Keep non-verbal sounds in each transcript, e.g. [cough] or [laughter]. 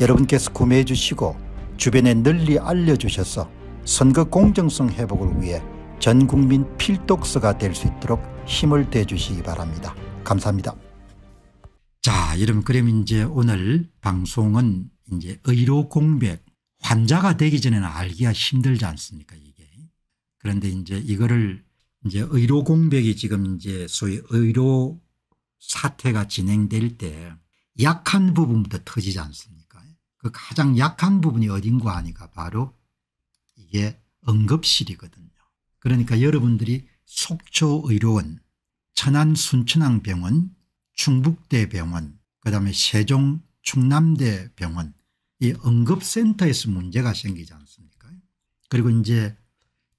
여러분께서 구매해 주시고 주변에 널리 알려주셔서 선거 공정성 회복을 위해 전국민 필독서가 될 수 있도록 힘을 대주시기 바랍니다. 감사합니다. 자, 여러분 그럼 이제 오늘 방송은 이제 의료 공백 환자가 되기 전에는 알기가 힘들지 않습니까 이게. 그런데 이제 이거를 이제 의료 공백이 지금 이제 소위 의료 사태가 진행될 때 약한 부분부터 터지지 않습니까 그 가장 약한 부분이 어딘가 하니까 바로 이게 응급실이거든요. 그러니까 여러분들이 속초의료원, 천안 순천항병원, 충북대병원, 그 다음에 세종 충남대병원 이 응급센터에서 문제가 생기지 않습니까 그리고 이제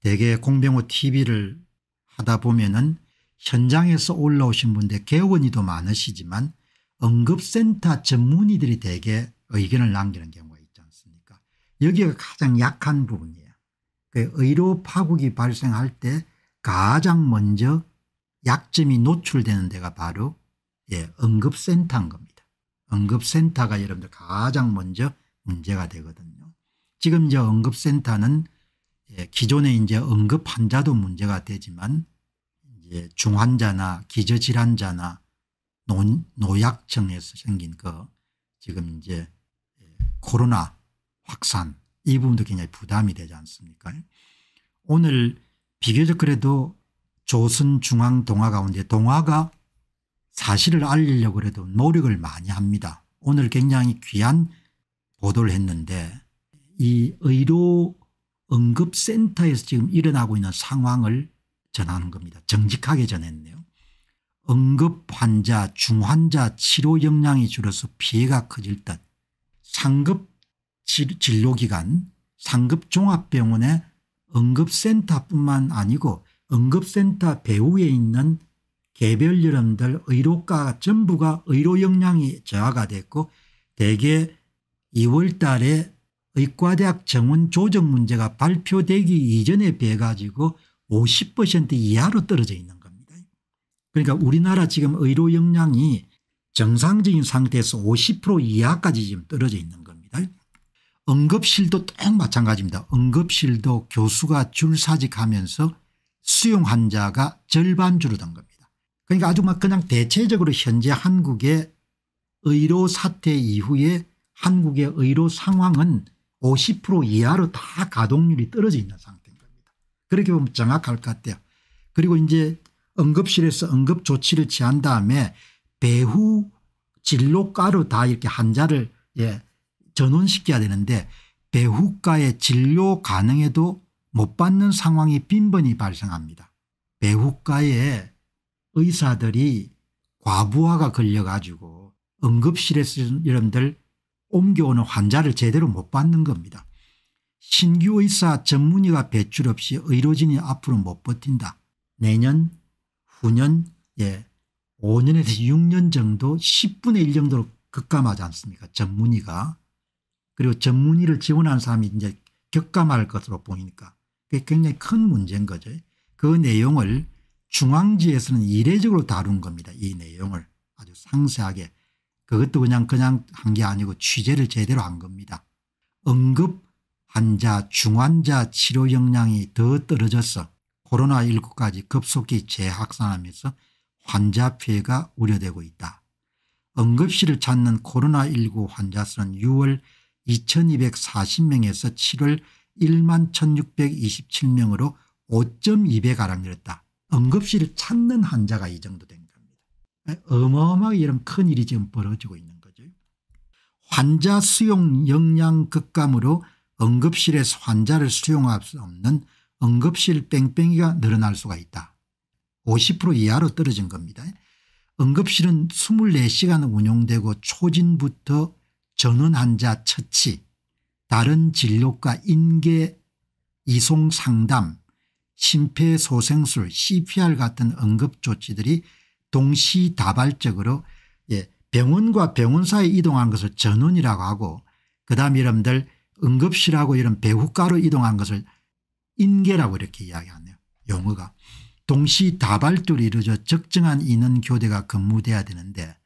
대개 공병호 tv를 하다 보면은 현장에서 올라오신 분들 개원이도 많으시지만 응급센터 전문의들이 대개 의견을 남기는 경우가 있지 않습니까 여기가 가장 약한 부분이에요. 그 의료 파국이 발생할 때 가장 먼저 약점이 노출되는 데가 바로 예, 응급센터인 겁니다. 응급센터가 여러분들 가장 먼저 문제가 되거든요. 지금 이제 응급센터는 예, 기존에 이제 응급 환자도 문제가 되지만 이제 중환자나 기저질환자나 노, 약층에서 생긴 그 지금 이제 코로나 확산 이 부분도 굉장히 부담이 되지 않습니까 오늘 비교적 그래도 조선중앙동화 가운데 동화가 사실을 알리려고 그래도 노력을 많이 합니다. 오늘 굉장히 귀한 보도를 했는데 이 의료 응급센터에서 지금 일어나고 있는 상황을 전하는 겁니다. 정직하게 전했네요. 응급 환자 중환자 치료 역량이 줄어서 피해가 커질 듯 상급 진료기관 상급 종합병원의 응급센터뿐만 아니고 응급센터 배후에 있는 개별 여러분들 의료과 전부가 의료 역량이 저하가 됐고 대개 2월 달에 의과대학 정원 조정 문제가 발표되기 이전에 비해 가지고 50% 이하로 떨어져 있는 겁니다. 그러니까 우리나라 지금 의료 역량이 정상적인 상태에서 50% 이하까지 지금 떨어져 있는 겁니다. 응급실도 딱 마찬가지입니다. 응급실도 교수가 줄사직하면서 수용 환자가 절반 줄어든 겁니다. 그러니까 아주 막 그냥 대체적으로 현재 한국의 의료 사태 이후에 한국의 의료 상황은 50% 이하로 다 가동률이 떨어져 있는 상태인 겁니다. 그렇게 보면 정확할 것 같아요. 그리고 이제 응급실에서 응급조치를 취한 다음에 배후 진로가로 다 이렇게 환자를 예, 전원시켜야 되는데 배후과의 진료 가능에도못 받는 상황이 빈번히 발생합니다. 배후과의 의사들이 과부하가 걸려가지고 응급실에서 여러분들 옮겨오는 환자를 제대로 못 받는 겁니다. 신규 의사 전문의가 배출 없이 의료진이 앞으로 못 버틴다. 내년 후년 예 5년에서 6년 정도 10분의 1 정도로 급감하지 않습니까 전문의가. 그리고 전문의를 지원한 사람이 이제 격감할 것으로 보이니까 그게 굉장히 큰 문제인 거죠. 그 내용을 중앙지에서는 이례적으로 다룬 겁니다. 이 내용을 아주 상세하게 그것도 그냥 그냥 한 게 아니고 취재를 제대로 한 겁니다. 응급 환자 중환자 치료 역량이 더 떨어져서 코로나19까지 급속히 재확산하면서 환자 피해가 우려되고 있다. 응급실을 찾는 코로나19 환자 수는 6월 2240명에서 7월 1만 1627명으로 5.2배가량 늘었다. 응급실을 찾는 환자가 이 정도 된 겁니다. 예, 어마어마하게 이런 큰일이 지금 벌어지고 있는 거죠. 환자 수용 역량 급감으로 응급실에서 환자를 수용할 수 없는 응급실 뺑뺑이가 늘어날 수가 있다. 50% 이하로 떨어진 겁니다. 응급실은 24시간 운영되고 초진부터 전원환자 처치 다른 진료과 인계 이송상담 심폐소생술 cpr 같은 응급조치들이 동시다발적으로 예, 병원과 병원 사이 이동한 것을 전원이라고 하고 그다음 여러분들 응급실하고 이런 배후가로 이동한 것을 인계라고 이렇게 이야기하네요 용어가. 동시다발적으로 이루어져 적정한 인원 교대가 근무돼야 되는데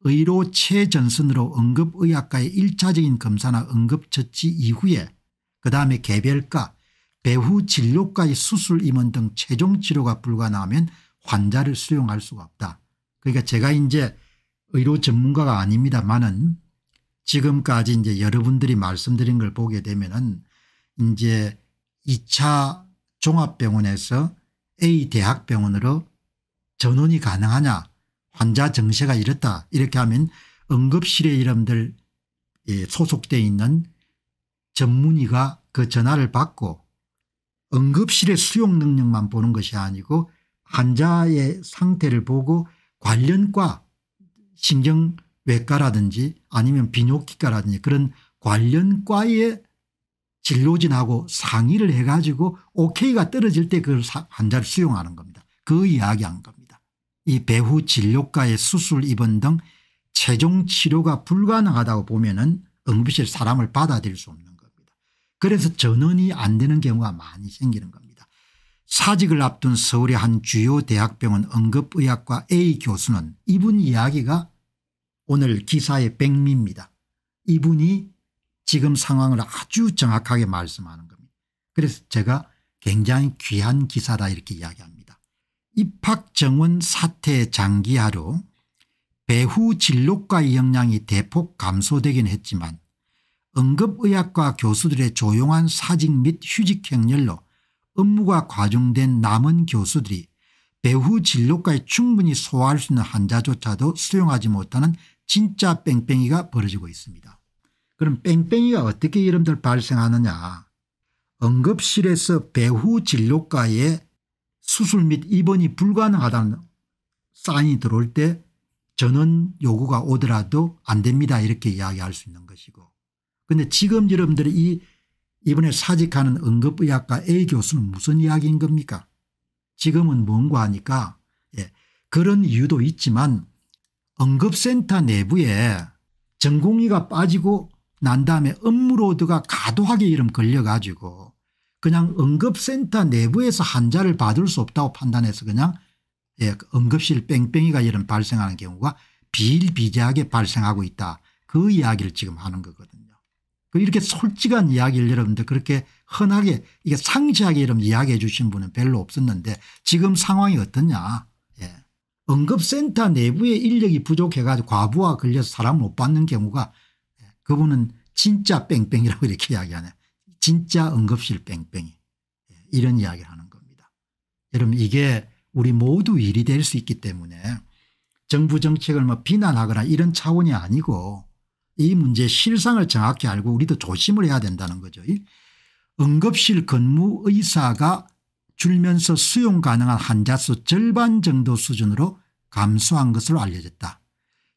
의료 최전선으로 응급의학과의 일차적인 검사나 응급처치 이후에 그 다음에 개별과 배후 진료과의 수술 임원 등 최종 치료가 불가능하면 환자를 수용할 수가 없다. 그러니까 제가 이제 의료 전문가가 아닙니다만은 지금까지 이제 여러분들이 말씀드린 걸 보게 되면은 이제 2차 종합병원에서 A 대학병원으로 전원이 가능하냐 환자 정세가 이렇다 이렇게 하면 응급실의 이름들 예, 소속돼 있는 전문의가 그 전화를 받고 응급실의 수용 능력만 보는 것이 아니고 환자의 상태를 보고 관련과 신경외과라든지 아니면 비뇨기과라든지 그런 관련과의 진료진하고 상의를 해가지고 오케이가 떨어질 때 그걸 환자를 수용하는 겁니다. 그 이야기한 겁니다. 이 배후 진료과의 수술 입원 등 최종 치료가 불가능하다고 보면 은 응급실 사람을 받아들일 수 없는 겁니다. 그래서 전원이 안 되는 경우가 많이 생기는 겁니다. 사직을 앞둔 서울의 한 주요 대학병원 응급의학과 A 교수는 이분 이야기가 오늘 기사의 백미입니다. 이분이 지금 상황을 아주 정확하게 말씀하는 겁니다. 그래서 제가 굉장히 귀한 기사다 이렇게 이야기합니다. 입학 정원 사태 장기화로 배후 진로과의 역량이 대폭 감소되긴 했지만 응급의학과 교수들의 조용한 사직 및 휴직 행렬로 업무가 과중된 남은 교수들이 배후 진로과에 충분히 소화할 수 있는 환자조차도 수용하지 못하는 진짜 뺑뺑이가 벌어지고 있습니다. 그럼 뺑뺑이가 어떻게 이름들 발생하느냐 응급실에서 배후 진료과에 수술 및 입원이 불가능하다는 사인이 들어올 때 전원 요구가 오더라도 안 됩니다 이렇게 이야기할 수 있는 것이고 근데 지금 여러분들이 이 이번에 사직하는 응급의학과 A 교수는 무슨 이야기인 겁니까 지금은 뭔가 하니까 예, 그런 이유도 있지만 응급센터 내부에 전공의가 빠지고 난 다음에 업무로드가 과도하게 이름 걸려가지고 그냥 응급센터 내부에서 환자를 받을 수 없다고 판단해서 그냥 예, 응급실 뺑뺑이가 이런 발생하는 경우가 비일비재하게 발생하고 있다. 그 이야기를 지금 하는 거거든요. 그 이렇게 솔직한 이야기를 여러분들 그렇게 흔하게 이게 상세하게 이런 이야기해 주신 분은 별로 없었는데 지금 상황이 어떠냐. 예. 응급센터 내부의 인력이 부족해가지고 과부하 걸려서 사람 을못 받는 경우가 그분은 진짜 뺑뺑이라고 이렇게 이야기하네. 진짜 응급실 뺑뺑이 예, 이런 이야기를 하는 겁니다. 여러분 이게 우리 모두 일이 될 수 있기 때문에 정부 정책을 뭐 비난하거나 이런 차원이 아니고 이 문제 실상을 정확히 알고 우리도 조심을 해야 된다는 거죠. 응급실 근무 의사가 줄면서 수용 가능한 환자 수 절반 정도 수준으로 감소한 것으로 알려졌다.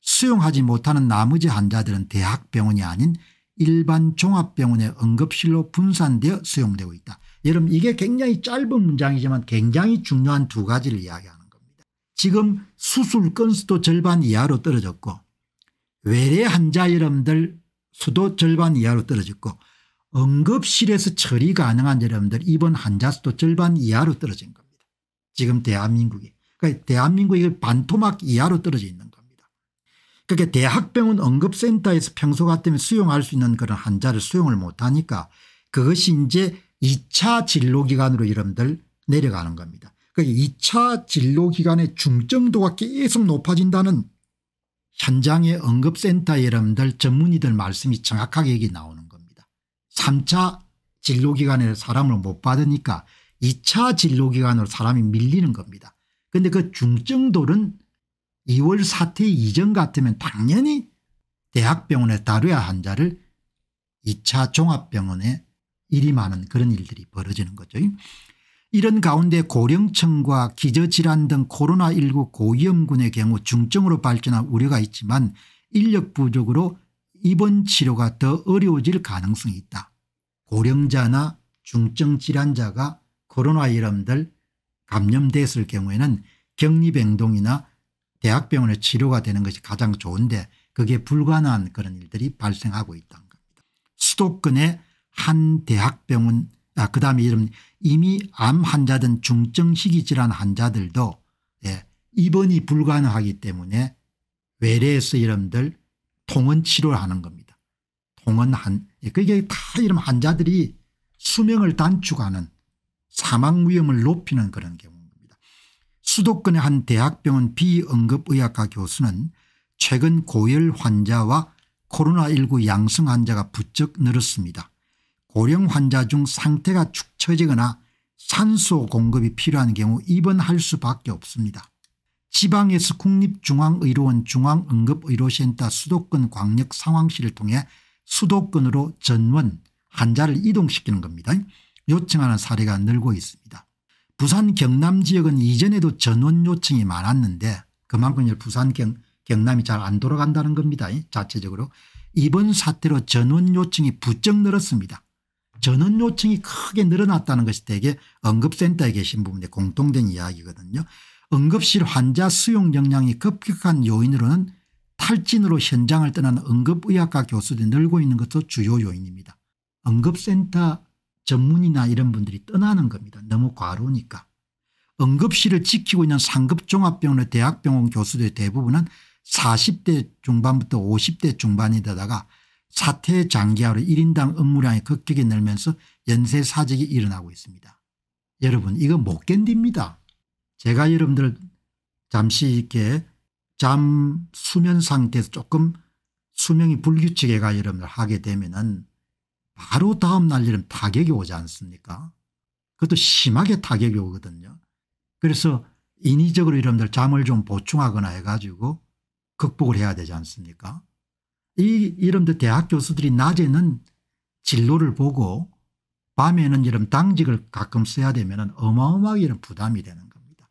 수용하지 못하는 나머지 환자들은 대학병원이 아닌 일반 종합병원의 응급실로 분산되어 수용되고 있다. 여러분 이게 굉장히 짧은 문장이지만 굉장히 중요한 두 가지를 이야기하는 겁니다. 지금 수술 건수도 절반 이하로 떨어졌고 외래 환자 여러분들 수도 절반 이하로 떨어졌고 응급실에서 처리 가능한 여러분들 입원 환자 수도 절반 이하로 떨어진 겁니다. 지금 대한민국이. 그러니까 대한민국이 반토막 이하로 떨어져 있는 겁니다. 그게 대학병원 응급센터에서 평소 같으면 수용할 수 있는 그런 환자를 수용을 못하니까 그것이 이제 2차 진료기관으로 여러분들 내려가는 겁니다. 그 2차 진료기관의 중증도가 계속 높아진다는 현장의 응급센터 여러분들 전문의들 말씀이 정확하게 얘기 나오는 겁니다. 3차 진료기관에 사람을 못 받으니까 2차 진료기관으로 사람이 밀리는 겁니다. 그런데 그 중증도는 2월 사태 이전 같으면 당연히 대학병원에 다루야 환자를 2차 종합병원에 일임하는 그런 일들이 벌어지는 거죠. 이런 가운데 고령층과 기저질환 등 코로나19 고위험군의 경우 중증으로 발전할 우려가 있지만 인력 부족으로 입원 치료가 더 어려워질 가능성이 있다. 고령자나 중증 질환자가 코로나 이름들 감염됐을 경우에는 격리병동이나 대학병원에 치료가 되는 것이 가장 좋은데 그게 불가능한 그런 일들이 발생하고 있다는 겁니다. 수도권의 한 대학병원 아, 그 다음에 이런 이미 암 환자든 중증시기 질환 환자들도 예, 입원이 불가능하기 때문에 외래에서 이름들 통원 치료를 하는 겁니다. 통원 한 예, 그게 다 이런 환자들이 수명을 단축하는 사망 위험을 높이는 그런 경우 수도권의 한 대학병원 비응급의학과 교수는 최근 고열 환자와 코로나19 양성 환자가 부쩍 늘었습니다. 고령 환자 중 상태가 축처지거나 산소 공급이 필요한 경우 입원할 수밖에 없습니다. 지방에서 국립중앙의료원 중앙응급의료센터 수도권 광역 상황실을 통해 수도권으로 전원 환자를 이동시키는 겁니다. 요청하는 사례가 늘고 있습니다. 부산 경남 지역은 이전에도 전원 요청이 많았는데 그만큼 부산 경, 경남이 잘 안 돌아간다는 겁니다. 자체적으로 이번 사태로 전원 요청이 부쩍 늘었습니다. 전원 요청이 크게 늘어났다는 것이 대개 응급센터에 계신 부분의 공통된 이야기거든요. 응급실 환자 수용 역량이 급격한 요인으로는 탈진으로 현장을 떠난 응급의학과 교수들이 늘고 있는 것도 주요 요인입니다. 응급센터 전문이나 이런 분들이 떠나는 겁니다. 너무 과로니까. 응급실을 지키고 있는 상급종합병원의 대학병원 교수들 대부분은 40대 중반부터 50대 중반이 되다가 사태 장기화로 1인당 업무량이 급격히 늘면서 연쇄 사직이 일어나고 있습니다. 여러분 이거 못 견딥니다. 제가 여러분들 잠시 이렇게 잠 수면 상태에서 조금 수명이 불규칙해가 여러분들 하게 되면은 바로 다음 날이면 타격이 오지 않습니까 그것도 심하게 타격이 오거든요. 그래서 인위적으로 여러분들 잠을 좀 보충하거나 해가지고 극복을 해야 되지 않습니까 이 이름들 대학 교수들이 낮에는 진로를 보고 밤에는 이런 당직을 가끔 써야 되면 어마어마하게 이런 부담이 되는 겁니다.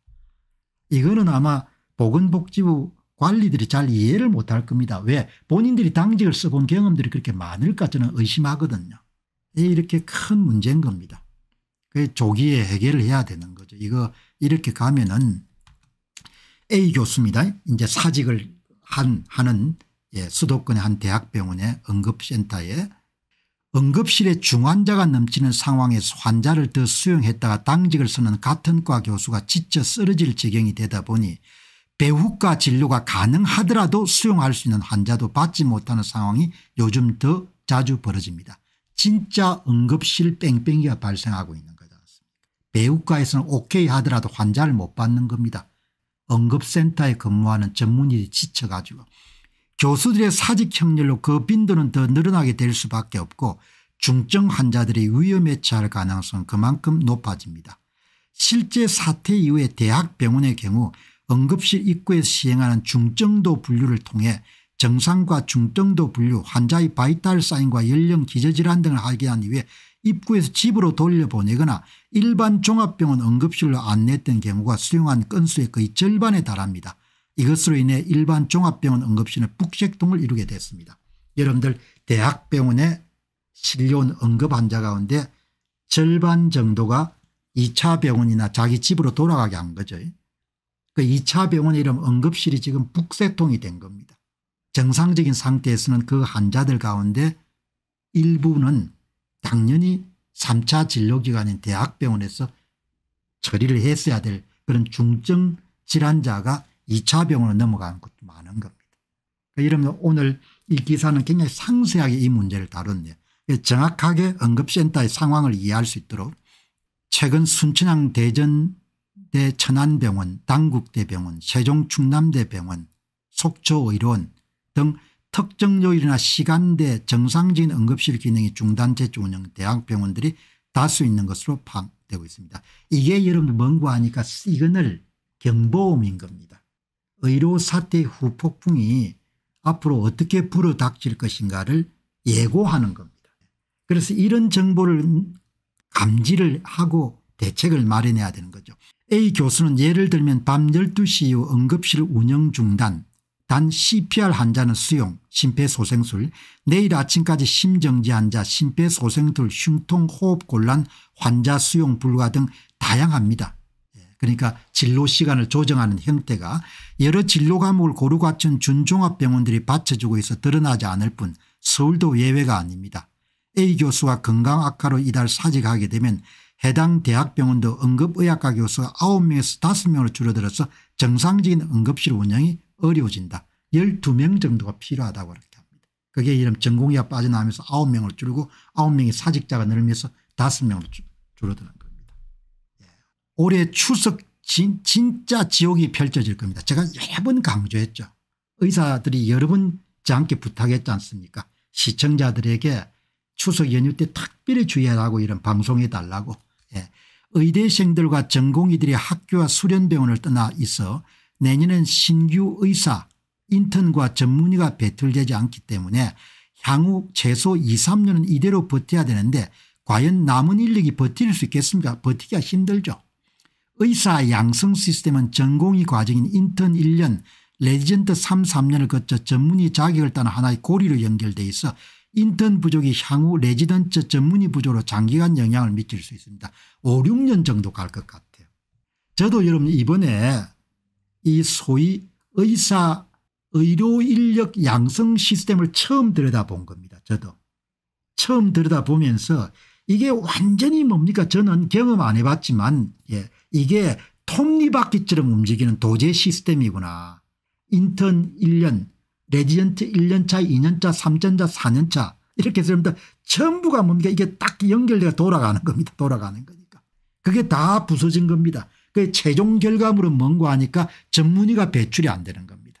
이거는 아마 보건복지부 관리들이 잘 이해를 못할 겁니다. 왜 본인들이 당직을 써본 경험들이 그렇게 많을까 저는 의심하거든요. 이렇게 큰 문제인 겁니다. 그 조기에 해결을 해야 되는 거죠. 이거 이렇게 가면은 A 교수입니다. 이제 사직을 한, 하는 예, 수도권의 한 대학병원의 응급센터에 응급실에 중환자가 넘치는 상황에서 환자를 더 수용했다가 당직을 서는 같은 과 교수가 지쳐 쓰러질 지경이 되다 보니 배후과 진료가 가능하더라도 수용할 수 있는 환자도 받지 못하는 상황이 요즘 더 자주 벌어집니다. 진짜 응급실 뺑뺑이가 발생하고 있는 거지 않습니까 배우과에서는 오케이 하더라도 환자를 못 받는 겁니다. 응급센터에 근무하는 전문의들이 지쳐가지고 교수들의 사직 확렬로그 빈도는 더 늘어나게 될 수밖에 없고 중증 환자들이 위험에 처할 가능성은 그만큼 높아집니다. 실제 사태 이후에 대학병원의 경우 응급실 입구에서 시행하는 중증도 분류를 통해 정상과 중등도 분류 환자의 바이탈 사인과 연령 기저질환 등을 알게 한 이후에 입구에서 집으로 돌려보내거나 일반 종합병원 응급실로 안내했던 경우가 수용한 건수의 거의 절반에 달합니다. 이것으로 인해 일반 종합병원 응급실은 북색동을 이루게 됐습니다. 여러분들 대학병원에 실려온 응급환자 가운데 절반 정도가 2차 병원이나 자기 집으로 돌아가게 한 거죠. 그 2차 병원 이름 응급실이 지금 북새통이 된 겁니다. 정상적인 상태에서는 그 환자들 가운데 일부는 당연히 3차 진료기관인 대학병원에서 처리를 했어야 될 그런 중증 질환자가 2차 병원으로 넘어가는 것도 많은 겁니다. 그러니 오늘 이 기사는 굉장히 상세하게 이 문제를 다뤘네요. 정확하게 응급센터의 상황을 이해할 수 있도록 최근 순천향 대전대 천안병원, 당국대병원, 세종충남대병원, 속초의료원, 등 특정 요일이나 시간대 정상적인 응급실 기능이 중단 재치 운영 대학병원들이 다수 있는 것으로 파악되고 있습니다. 이게 여러분들 뭔가 하니까 시그널 경보음인 겁니다. 의료 사태 후폭풍이 앞으로 어떻게 불어닥칠 것인가를 예고하는 겁니다. 그래서 이런 정보를 감지를 하고 대책을 마련해야 되는 거죠. A 교수는 예를 들면 밤 12시 이후 응급실 운영 중단 단 CPR 환자는 수용, 심폐소생술, 내일 아침까지 심정지 환자, 심폐소생술, 흉통, 호흡곤란, 환자 수용 불가 등 다양합니다. 예, 그러니까 진료 시간을 조정하는 형태가 여러 진료 과목을 고루 갖춘 준종합병원들이 받쳐주고 있어 드러나지 않을 뿐 서울도 예외가 아닙니다. A 교수가 건강 악화로 이달 사직하게 되면 해당 대학병원도 응급의학과 교수가 9명에서 5명으로 줄어들어서 정상적인 응급실 운영이 어려워진다. 12명 정도가 필요하다고 그렇게 합니다. 그게 이런 전공의가 빠져나오면서 9명을줄이고 9명의 사직자가 늘면서 5명으로 줄어드는 겁니다. 예. 올해 추석 진, 진짜 지옥이 펼쳐질 겁니다. 제가 여러 번 강조했죠. 의사들이 여러 번 장께 부탁했지 않습니까 시청자들에게 추석 연휴 때 특별히 주의하라고 이런 방송해 달라고 예. 의대생들과 전공의들이 학교와 수련병원을 떠나 있어 내년엔 신규 의사 인턴과 전문의가 배출되지 않기 때문에 향후 최소 2 3년은 이대로 버텨야 되는데 과연 남은 인력이 버틸 수 있겠습니까 버티기가 힘들죠. 의사 양성 시스템은 전공의 과정인 인턴 1년 레지던트 3, 3년을 거쳐 전문의 자격을 따는 하나의 고리로 연결돼 있어 인턴 부족이 향후 레지던트 전문의 부족으로 장기간 영향을 미칠 수 있습니다. 5, 6년 정도 갈 것 같아요. 저도 여러분 이번에 이 소위 의사 의료 인력 양성 시스템을 처음 들여다본 겁니다. 저도. 처음 들여다보면서 이게 완전히 뭡니까 저는 경험 안 해봤지만 예, 이게 톱니바퀴처럼 움직이는 도제 시스템이구나. 인턴 1년 레지던트 1년차 2년차 3년차 4년차 이렇게 됩니다. 전부가 뭡니까 이게 딱 연결돼서 돌아가는 겁니다. 돌아가는 거니까. 그게 다 부서진 겁니다. 그 최종 결과물은 뭔고 하니까 전문의가 배출이 안 되는 겁니다.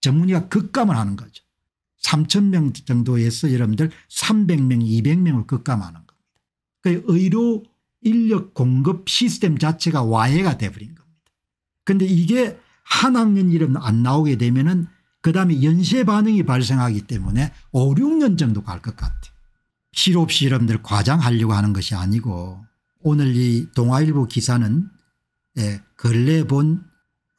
전문의가 급감을 하는 거죠. 3천 명 정도에서 여러분들 300명 200명을 급감하는 겁니다. 그 의료 인력 공급 시스템 자체가 와해가 돼버린 겁니다. 그런데 이게 한 학년 이름 안 나오게 되면은 그 다음에 연쇄 반응이 발생하기 때문에 5, 6년 정도 갈 것 같아요. 실없이 여러분들 과장하려고 하는 것이 아니고 오늘 이 동아일보 기사는 예, 근래 본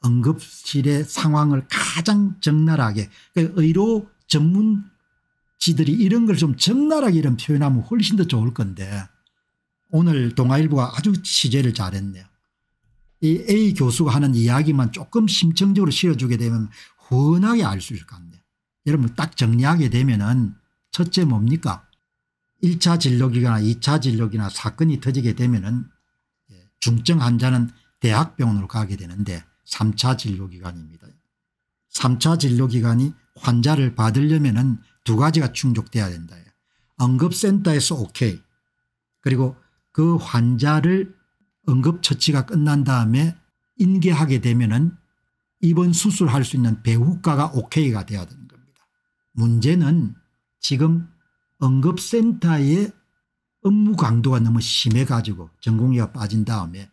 응급실의 상황을 가장 적나라하게 그러니까 의료 전문지들이 이런 걸 좀 적나라하게 이런 표현하면 훨씬 더 좋을 건데 오늘 동아일보가 아주 취재를 잘했네요. 이 A 교수가 하는 이야기만 조금 심층적으로 실어주게 되면 훤하게 알 수 있을 것 같네요. 여러분 딱 정리하게 되면 은 첫째 뭡니까 1차 진료기나 2차 진료기나 사건이 터지게 되면 은 예, 중증 환자는 대학병원으로 가게 되는데 3차 진료기관입니다 3차 진료기관이 환자를 받으려면 두 가지가 충족돼야 된다. 응급센터에서 오케이 그리고 그 환자를 응급처치가 끝난 다음에 인계하게 되면 은 입원 수술할 수 있는 배후과가 오케이가 돼야 되는 겁니다. 문제는 지금 응급센터의 업무 강도가 너무 심해가지고 전공의가 빠진 다음에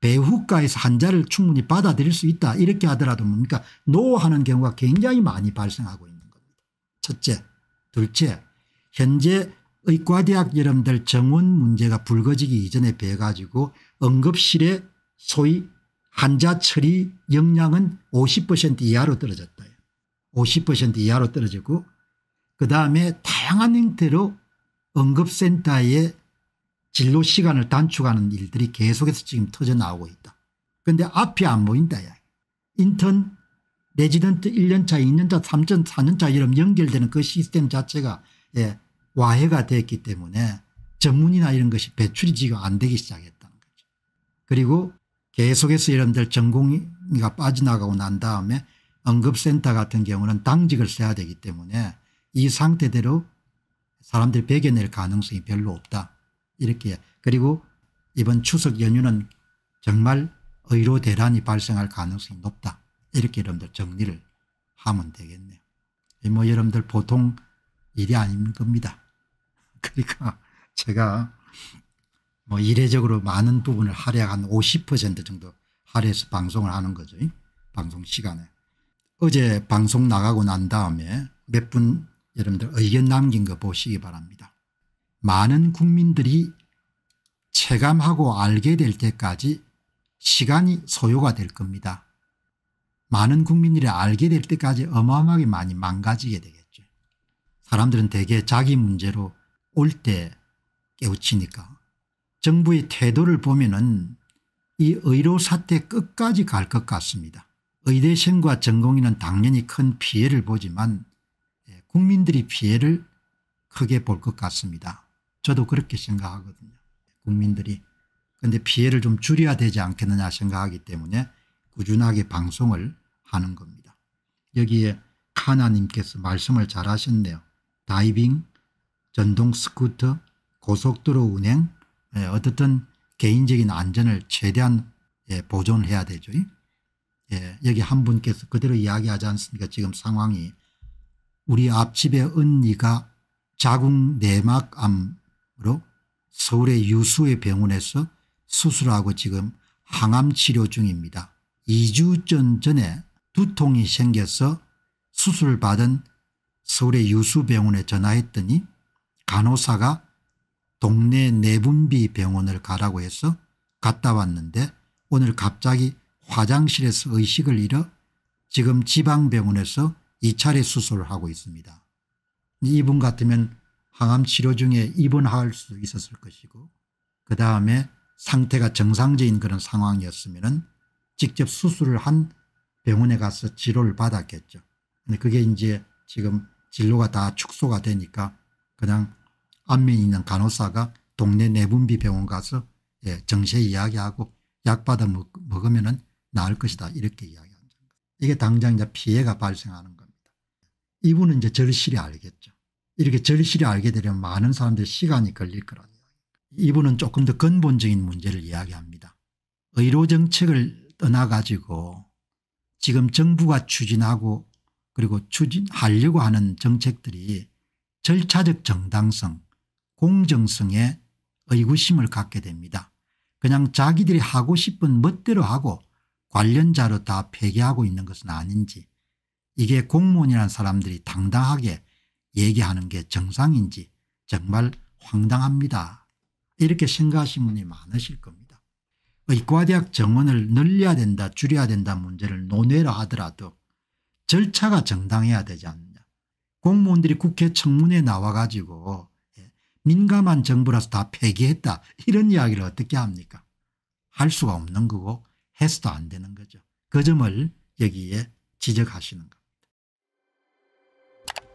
배후가에서 한자를 충분히 받아들일 수 있다 이렇게 하더라도 뭡니까 노하는 경우가 굉장히 많이 발생하고 있는 겁니다. 첫째 둘째 현재 의과대학 여러분들 정원 문제가 불거지기 이전에 배 가지고 응급실에 소위 환자 처리 역량은 50% 이하로 떨어졌다. 50% 이하로 떨어지고 그다음에 다양한 형태로 응급센터에 진로 시간을 단축하는 일들이 계속해서 지금 터져 나오고 있다. 그런데 앞이 안 보인다. 야. 인턴 레지던트 1년차 2년차 3년 4년차 이런 연결되는 그 시스템 자체가 예, 와해가 됐기 때문에 전문이나 이런 것이 배출이 지금 안 되기 시작했다는 거죠. 그리고 계속해서 여러분들 전공의가 빠져나가고 난 다음에 응급센터 같은 경우는 당직을 써야 되기 때문에 이 상태대로 사람들이 베겨낼 가능성이 별로 없다. 이렇게 그리고 이번 추석 연휴는 정말 의료 대란이 발생할 가능성이 높다. 이렇게 여러분들 정리를 하면 되겠네요. 뭐 여러분들 보통 일이 아닌 겁니다. [laughs] 그러니까 제가 뭐 이례적으로 많은 부분을 할애 한50% 정도 할애해서 방송을 하는 거죠. 방송 시간에. 어제 방송 나가고 난 다음에 몇 분 여러분들 의견 남긴 거 보시기 바랍니다. 많은 국민들이 체감하고 알게 될 때까지 시간이 소요가 될 겁니다. 많은 국민들이 알게 될 때까지 어마어마하게 많이 망가지게 되겠죠. 사람들은 대개 자기 문제로 올 때 깨우치니까 정부의 태도를 보면 은이 의료 사태 끝까지 갈 것 같습니다. 의대생과 전공인은 당연히 큰 피해를 보지만 예, 국민들이 피해를 크게 볼 것 같습니다. 저도 그렇게 생각하거든요. 국민들이 근데 피해를 좀 줄여야 되지 않겠느냐 생각하기 때문에 꾸준하게 방송을 하는 겁니다. 여기에 카나님께서 말씀을 잘 하셨네요. 다이빙, 전동 스쿠터, 고속도로 운행 예, 어떻든 개인적인 안전을 최대한 예, 보존해야 되죠. 예, 여기 한 분께서 그대로 이야기하지 않습니까 지금 상황이 우리 앞집의 언니가 자궁 내막암 으로 서울의 유수의 병원에서 수술하고 지금 항암 치료 중입니다. 2주 전 전에 두통이 생겨서 수술받은 서울의 유수병원에 전화했더니 간호사가 동네 내분비 병원을 가라고 해서 갔다 왔는데 오늘 갑자기 화장실에서 의식을 잃어 지금 지방병원에서 2차례 수술을 하고 있습니다. 이분 같으면 항암 치료 중에 입원할 수 있었을 것이고 그 다음에 상태가 정상적인 그런 상황이었으면 직접 수술을 한 병원에 가서 치료를 받았겠죠. 근데 그게 이제 지금 진로가 다 축소가 되니까 그냥 안면이 있는 간호사가 동네 내분비 병원 가서 예, 정세 이야기하고 약 받아 먹, 으면 나을 것이다 이렇게 이야기하 겁니다. 이게 당장 이제 피해가 발생하는 겁니다. 이분은 이제 절실히 알겠죠. 이렇게 절실히 알게 되려면 많은 사람들 시간이 걸릴 거라는 이분은 조금 더 근본적인 문제를 이야기합니다. 의료 정책을 떠나 가지고 지금 정부가 추진하고 그리고 추진하려고 하는 정책들이 절차적 정당성 공정성에 의구심을 갖게 됩니다. 그냥 자기들이 하고 싶은 멋대로 하고 관련자로 다 폐기하고 있는 것은 아닌지 이게 공무원이란 사람들이 당당하게 얘기하는 게 정상인지 정말 황당합니다. 이렇게 생각하시 분이 많으실 겁니다. 의과대학 정원을 늘려야 된다 줄여야 된다 문제를 논외라 하더라도 절차가 정당해야 되지 않느냐. 공무원들이 국회 청문회 나와 가지고 예, 민감한 정부라서 다 폐기했다 이런 이야기를 어떻게 합니까 할 수가 없는 거고 해서도 안 되는 거죠. 그 점을 여기에 지적하시는 거